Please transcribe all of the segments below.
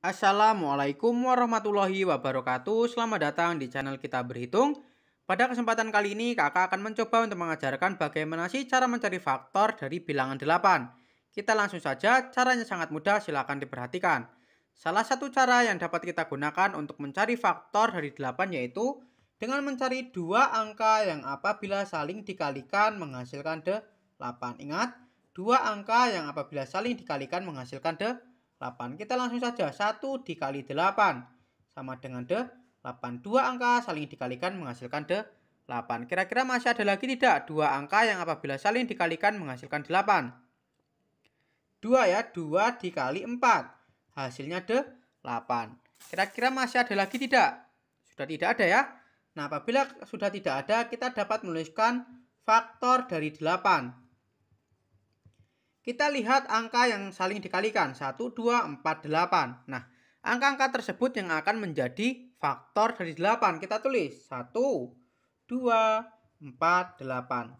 Assalamualaikum warahmatullahi wabarakatuh Selamat datang di channel kita berhitung Pada kesempatan kali ini kakak akan mencoba untuk mengajarkan bagaimana sih cara mencari faktor dari bilangan 8 Kita langsung saja caranya sangat mudah silahkan diperhatikan Salah satu cara yang dapat kita gunakan untuk mencari faktor dari 8 yaitu Dengan mencari dua angka yang apabila saling dikalikan menghasilkan 8 Ingat, dua angka yang apabila saling dikalikan menghasilkan 8 8. Kita langsung saja 1 dikali 8 sama dengan de 8. 2 angka saling dikalikan menghasilkan de 8. Kira-kira masih ada lagi tidak? 2 angka yang apabila saling dikalikan menghasilkan 8. 2 ya, 2 dikali 4. Hasilnya de 8. Kira-kira masih ada lagi tidak? Sudah tidak ada ya. Nah, apabila sudah tidak ada, kita dapat menuliskan faktor dari 8. Kita lihat angka yang saling dikalikan, 1, 2, 4, 8. Nah, angka-angka tersebut yang akan menjadi faktor dari 8. Kita tulis 1, 2, 4, 8.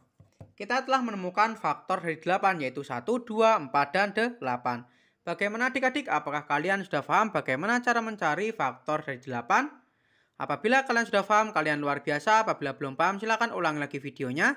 Kita telah menemukan faktor dari 8, yaitu 1, 2, 4, dan 8. Bagaimana adik-adik, apakah kalian sudah paham bagaimana cara mencari faktor dari 8? Apabila kalian sudah paham, kalian luar biasa. Apabila belum paham, silakan ulangi lagi videonya.